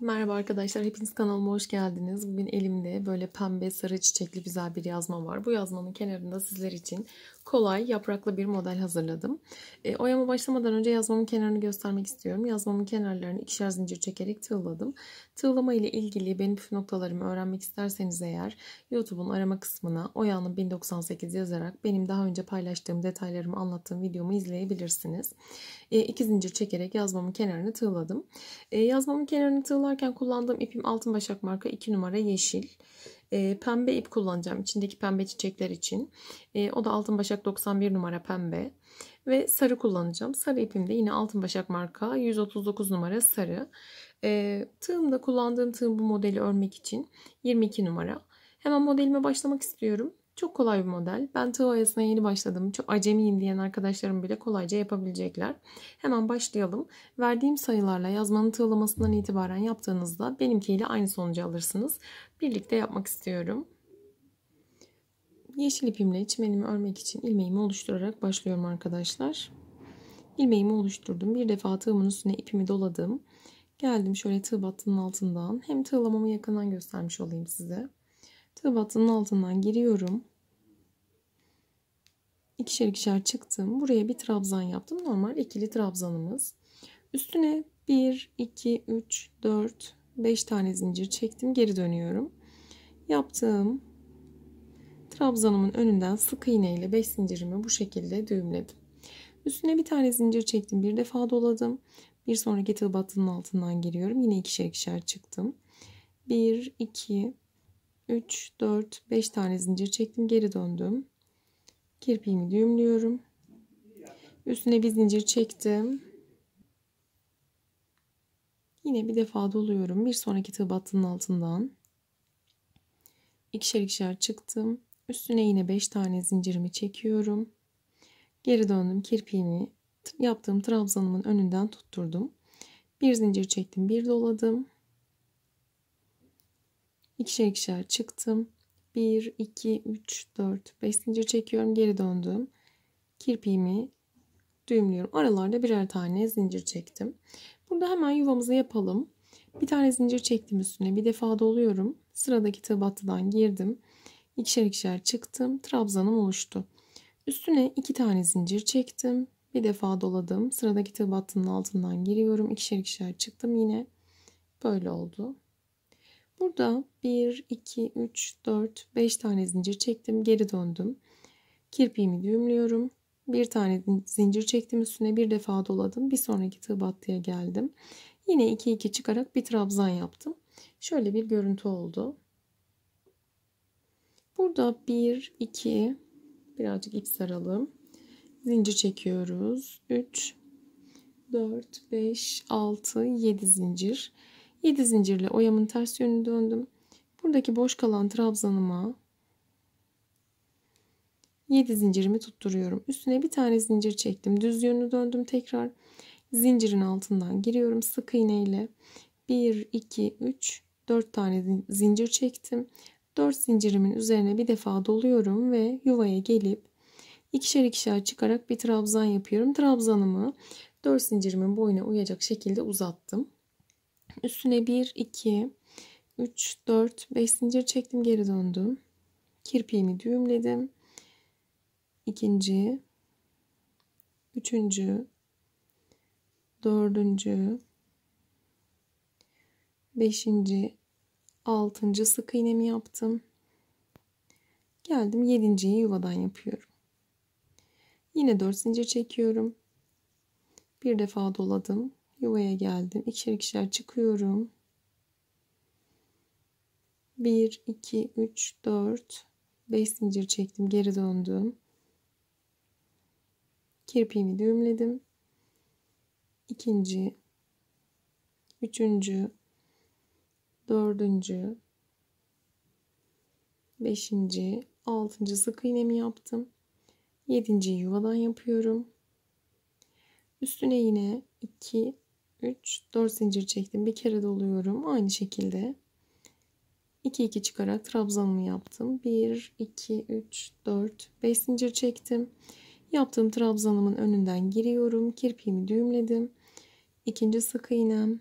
Merhaba arkadaşlar, hepiniz kanalıma hoş geldiniz. Bugün elimde böyle pembe sarı çiçekli güzel bir yazma var. Bu yazmanın kenarında sizler için kolay yapraklı bir model hazırladım. E, oyama başlamadan önce yazmamın kenarını göstermek istiyorum. Yazmamın kenarlarını ikişer zincir çekerek tığladım. Tığlama ile ilgili benim püf noktalarımı öğrenmek isterseniz eğer YouTube'un arama kısmına Oya'nın 1098 yazarak benim daha önce paylaştığım detaylarımı anlattığım videomu izleyebilirsiniz. E, iki zincir çekerek yazmamın kenarını tığladım. E, yazmamın kenarını tığlarken kullandığım ipim altın başak marka 2 numara yeşil. E, pembe ip kullanacağım içindeki pembe çiçekler için. E, o da altın başak 91 numara pembe. Ve sarı kullanacağım. Sarı ipim de yine altın başak marka 139 numara sarı. E, ee, tığımda kullandığım tığım bu modeli örmek için 22 numara. Hemen modelime başlamak istiyorum. Çok kolay bir model. Ben tığ oyasına yeni başladım. Çok acemiyim diyen arkadaşlarım bile kolayca yapabilecekler. Hemen başlayalım. Verdiğim sayılarla yazmanın tığlamasından itibaren yaptığınızda benimkiyle aynı sonucu alırsınız. Birlikte yapmak istiyorum. Yeşil ipimle çimenimi örmek için ilmeğimi oluşturarak başlıyorum arkadaşlar. İlmeğimi oluşturdum. Bir defa tığımın üstüne ipimi doladım. Geldim şöyle tığ battının altından. Hem tığlamamı yakından göstermiş olayım size. Tıbatın altından giriyorum. İkişer ikişer çıktım. Buraya bir trabzan yaptım. Normal ikili trabzanımız. Üstüne 1, 2, 3, 4, 5 tane zincir çektim. Geri dönüyorum. Yaptığım trabzanımın önünden sık iğne ile 5 zincirimi bu şekilde düğümledim. Üstüne bir tane zincir çektim. Bir defa doladım. Bir sonraki tığ battının altından giriyorum. Yine ikişer ikişer çıktım. 1, 2, 3, 4, 5 tane zincir çektim. Geri döndüm. Kirpiğimi düğümlüyorum. Üstüne bir zincir çektim. Yine bir defa doluyorum. Bir sonraki tığ battının altından. ikişer ikişer çıktım. Üstüne yine 5 tane zincirimi çekiyorum. Geri döndüm. Kirpiğimi yaptığım trabzanımın önünden tutturdum. Bir zincir çektim. Bir doladım. İkişer ikişer çıktım. 1, 2, 3, 4, 5 zincir çekiyorum. Geri döndüm. Kirpiğimi düğümlüyorum. Aralarda birer tane zincir çektim. Burada hemen yuvamızı yapalım. Bir tane zincir çektim üstüne. Bir defa doluyorum. Sıradaki tabatlıdan girdim. İkişer ikişer çıktım. Trabzanım oluştu. Üstüne iki tane zincir çektim. Bir defa doladım. Sıradaki tığ battının altından giriyorum. İkişer ikişer çıktım yine. Böyle oldu. Burada 1, 2, 3, 4, 5 tane zincir çektim. Geri döndüm. Kirpiğimi düğümlüyorum. Bir tane zincir çektim üstüne bir defa doladım. Bir sonraki tığ battıya geldim. Yine 2 2 çıkarak bir trabzan yaptım. Şöyle bir görüntü oldu. Burada 1 2 birazcık ip saralım. Zincir çekiyoruz. 3 4 5 6 7 zincir. 7 zincirle oyamın ters yönünü döndüm. Buradaki boş kalan trabzanıma 7 zincirimi tutturuyorum. Üstüne bir tane zincir çektim. Düz yönünü döndüm tekrar. Zincirin altından giriyorum sık iğne ile. 1 2 3 4 tane zincir çektim. 4 zincirimin üzerine bir defa doluyorum ve yuvaya gelip ikişer ikişer çıkarak bir trabzan yapıyorum. Trabzanımı 4 zincirimin boyuna uyacak şekilde uzattım üstüne 1, 2, 3, 4, 5 zincir çektim geri döndüm. Kirpiğimi düğümledim. İkinci, üçüncü, dördüncü, beşinci, altıncı sık iğnemi yaptım. Geldim yedinciyi yuvadan yapıyorum. Yine dört zincir çekiyorum. Bir defa doladım yuvaya geldim. İkişer ikişer çıkıyorum. 1, 2, 3, 4, 5 zincir çektim. Geri döndüm. Kirpiğimi düğümledim. İkinci, üçüncü, dördüncü, beşinci, altıncı sık iğnemi yaptım. Yedinci yuvadan yapıyorum. Üstüne yine 2, 3 4 zincir çektim. Bir kere doluyorum. Aynı şekilde 2 2 çıkarak trabzanımı yaptım. 1 2 3 4 5 zincir çektim. Yaptığım trabzanımın önünden giriyorum. Kirpiğimi düğümledim. İkinci sık iğnem.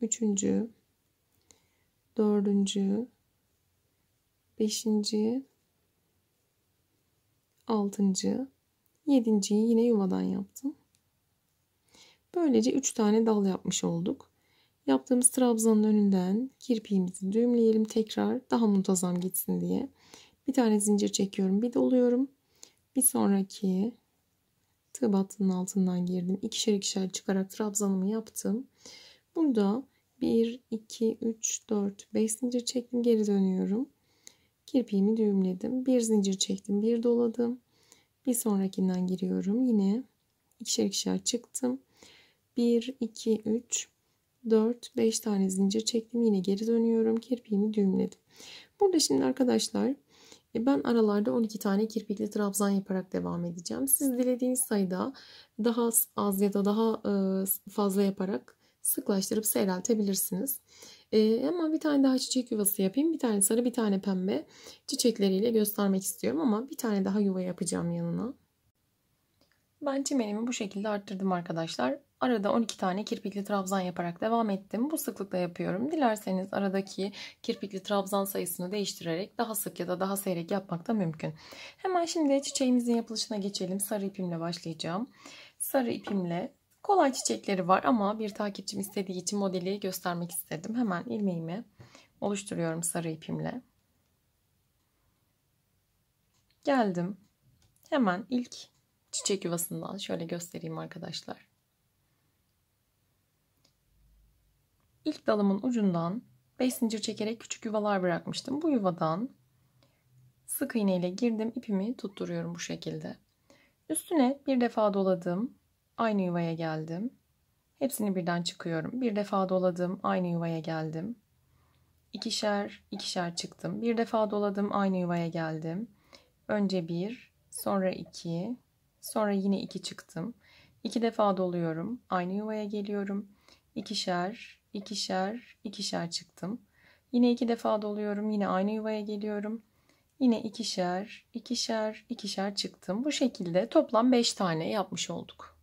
Üçüncü. Dördüncü. Beşinci. Altıncı. Yedinciyi yine yuvadan yaptım. Böylece 3 tane dal yapmış olduk. Yaptığımız trabzanın önünden kirpiğimizi düğümleyelim tekrar daha muntazam gitsin diye. Bir tane zincir çekiyorum bir doluyorum. Bir sonraki tığ battının altından girdim. ikişer ikişer çıkarak trabzanımı yaptım. Burada 1, 2, 3, 4, 5 zincir çektim geri dönüyorum. Kirpiğimi düğümledim. Bir zincir çektim bir doladım. Bir sonrakinden giriyorum. Yine ikişer ikişer çıktım. 1, 2, 3, 4, 5 tane zincir çektim. Yine geri dönüyorum. Kirpiğimi düğümledim. Burada şimdi arkadaşlar e, ben aralarda 12 tane kirpikli trabzan yaparak devam edeceğim. Siz dilediğiniz sayıda daha az ya da daha e, fazla yaparak sıklaştırıp seyreltebilirsiniz. Ee, hemen bir tane daha çiçek yuvası yapayım. Bir tane sarı bir tane pembe çiçekleriyle göstermek istiyorum ama bir tane daha yuva yapacağım yanına. Ben çimenimi bu şekilde arttırdım arkadaşlar. Arada 12 tane kirpikli trabzan yaparak devam ettim. Bu sıklıkla yapıyorum. Dilerseniz aradaki kirpikli trabzan sayısını değiştirerek daha sık ya da daha seyrek yapmak da mümkün. Hemen şimdi çiçeğimizin yapılışına geçelim. Sarı ipimle başlayacağım. Sarı ipimle kolay çiçekleri var ama bir takipçim istediği için modeli göstermek istedim. Hemen ilmeğimi oluşturuyorum sarı ipimle. Geldim. Hemen ilk çiçek yuvasından şöyle göstereyim arkadaşlar. ilk dalımın ucundan 5 zincir çekerek küçük yuvalar bırakmıştım. Bu yuvadan sık iğne ile girdim. ipimi tutturuyorum bu şekilde. Üstüne bir defa doladım. Aynı yuvaya geldim. Hepsini birden çıkıyorum. Bir defa doladım. Aynı yuvaya geldim. İkişer, ikişer çıktım. Bir defa doladım. Aynı yuvaya geldim. Önce bir, sonra iki, sonra yine iki çıktım. İki defa doluyorum. Aynı yuvaya geliyorum. İkişer, ikişer, ikişer çıktım. Yine iki defa doluyorum. Yine aynı yuvaya geliyorum. Yine ikişer, ikişer, ikişer çıktım. Bu şekilde toplam beş tane yapmış olduk.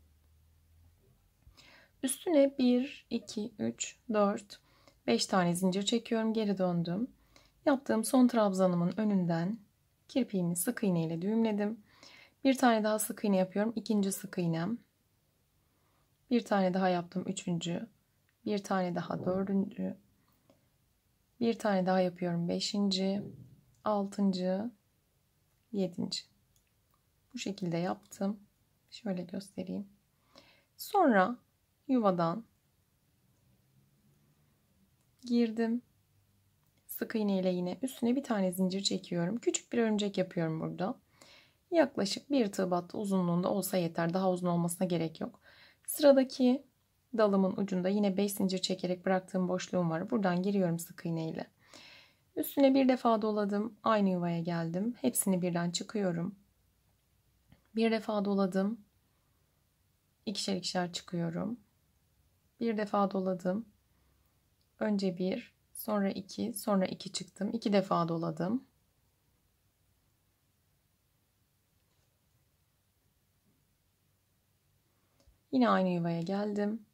Üstüne bir, iki, üç, dört, beş tane zincir çekiyorum. Geri döndüm. Yaptığım son trabzanımın önünden kirpiğimi sık iğne ile düğümledim. Bir tane daha sık iğne yapıyorum. İkinci sık iğnem. Bir tane daha yaptım. Üçüncü. Bir tane daha dördüncü. Bir tane daha yapıyorum. Beşinci, altıncı, yedinci. Bu şekilde yaptım. Şöyle göstereyim. Sonra yuvadan girdim. Sık iğne ile yine üstüne bir tane zincir çekiyorum. Küçük bir örümcek yapıyorum burada. Yaklaşık bir tığ battı uzunluğunda olsa yeter. Daha uzun olmasına gerek yok. Sıradaki Dalımın ucunda yine 5 zincir çekerek bıraktığım boşluğum var. Buradan giriyorum sık iğne ile. Üstüne bir defa doladım. Aynı yuvaya geldim. Hepsini birden çıkıyorum. Bir defa doladım. İkişer ikişer çıkıyorum. Bir defa doladım. Önce bir, sonra iki, sonra iki çıktım. İki defa doladım. Yine aynı yuvaya geldim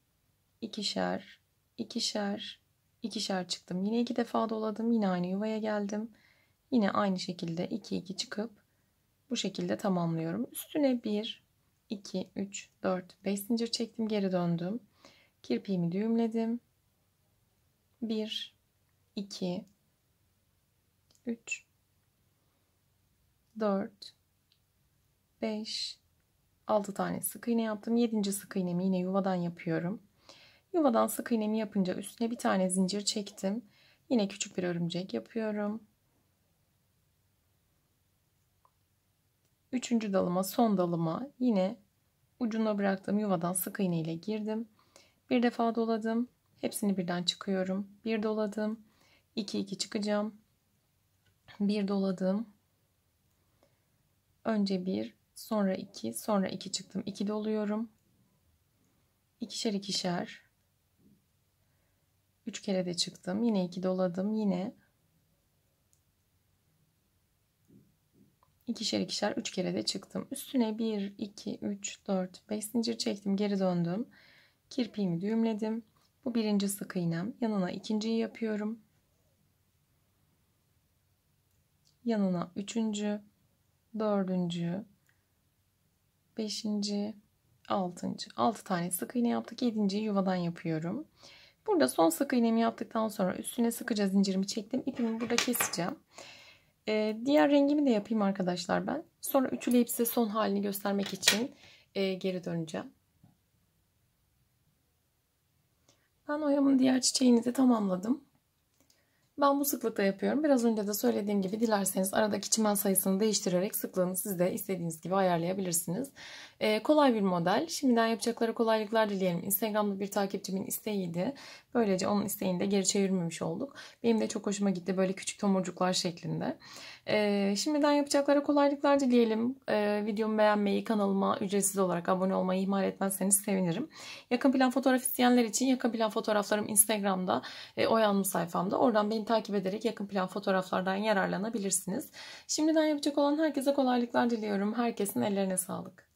ikişer, ikişer, ikişer çıktım. Yine iki defa doladım. Yine aynı yuvaya geldim. Yine aynı şekilde 2 2 çıkıp bu şekilde tamamlıyorum. Üstüne 1 2 3 4 5 zincir çektim, geri döndüm. Kirpiğimi düğümledim. 1 2 3 4 5 6 tane sık iğne yaptım. 7. sık iğnemi yine yuvadan yapıyorum. Yuvadan sık iğnemi yapınca üstüne bir tane zincir çektim. Yine küçük bir örümcek yapıyorum. Üçüncü dalıma, son dalıma yine ucuna bıraktığım yuvadan sık iğne ile girdim. Bir defa doladım. Hepsini birden çıkıyorum. Bir doladım. 2 2 çıkacağım. Bir doladım. Önce bir, sonra iki, sonra iki çıktım. İki doluyorum. İkişer ikişer Üç kere de çıktım. Yine iki doladım. Yine ikişer ikişer üç kere de çıktım. Üstüne bir iki üç dört beş zincir çektim. Geri döndüm. Kirpiğimi düğümledim. Bu birinci sık iğnem. Yanına ikinciyi yapıyorum. Yanına üçüncü, dördüncü, beşinci, altıncı. Altı tane sık iğne yaptık. Yedinciyi yuvadan yapıyorum. Burada son sık iğnemi yaptıktan sonra üstüne sıkıca zincirimi çektim. İpimi burada keseceğim. Ee, diğer rengimi de yapayım arkadaşlar ben. Sonra ütüleyip size son halini göstermek için e, geri döneceğim. Ben oyamın diğer çiçeğini de tamamladım. Ben bu sıklıkta yapıyorum. Biraz önce de söylediğim gibi dilerseniz aradaki çimen sayısını değiştirerek sıklığını siz de istediğiniz gibi ayarlayabilirsiniz. Ee, kolay bir model. Şimdiden yapacaklara kolaylıklar dileyelim. Instagram'da bir takipçimin isteğiydi. Böylece onun isteğini de geri çevirmemiş olduk. Benim de çok hoşuma gitti böyle küçük tomurcuklar şeklinde. Ee, şimdiden yapacaklara kolaylıklar dileyelim. Ee, videomu beğenmeyi, kanalıma ücretsiz olarak abone olmayı ihmal etmezseniz sevinirim. Yakın plan fotoğraf isteyenler için yakın plan fotoğraflarım Instagram'da, e, oyanlı sayfamda. Oradan beni takip ederek yakın plan fotoğraflardan yararlanabilirsiniz. Şimdiden yapacak olan herkese kolaylıklar diliyorum. Herkesin ellerine sağlık.